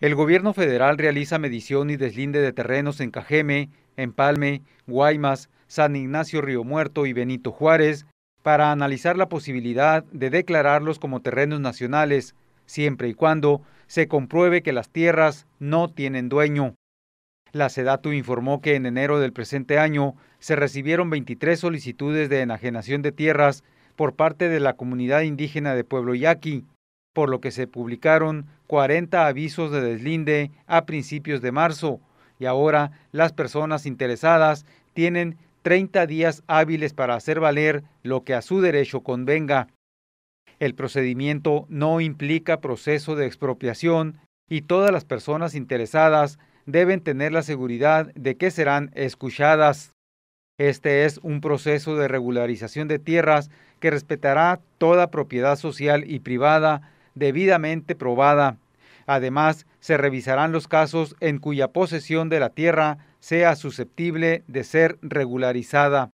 El gobierno federal realiza medición y deslinde de terrenos en Cajeme, Empalme, Guaymas, San Ignacio Río Muerto y Benito Juárez para analizar la posibilidad de declararlos como terrenos nacionales, siempre y cuando se compruebe que las tierras no tienen dueño. La SEDATU informó que en enero del presente año se recibieron 23 solicitudes de enajenación de tierras por parte de la comunidad indígena de Pueblo Yaqui, por lo que se publicaron 40 avisos de deslinde a principios de marzo y ahora las personas interesadas tienen 30 días hábiles para hacer valer lo que a su derecho convenga. El procedimiento no implica proceso de expropiación y todas las personas interesadas deben tener la seguridad de que serán escuchadas. Este es un proceso de regularización de tierras que respetará toda propiedad social y privada debidamente probada. Además, se revisarán los casos en cuya posesión de la tierra sea susceptible de ser regularizada.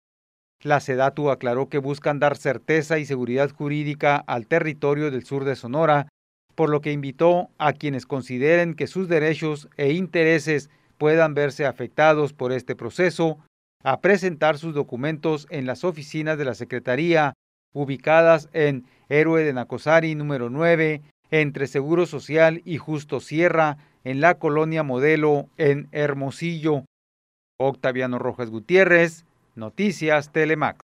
La SEDATU aclaró que buscan dar certeza y seguridad jurídica al territorio del sur de Sonora, por lo que invitó a quienes consideren que sus derechos e intereses puedan verse afectados por este proceso a presentar sus documentos en las oficinas de la Secretaría ubicadas en Héroe de Nacosari número 9, entre Seguro Social y Justo Sierra, en la colonia Modelo, en Hermosillo. Octaviano Rojas Gutiérrez, Noticias Telemax.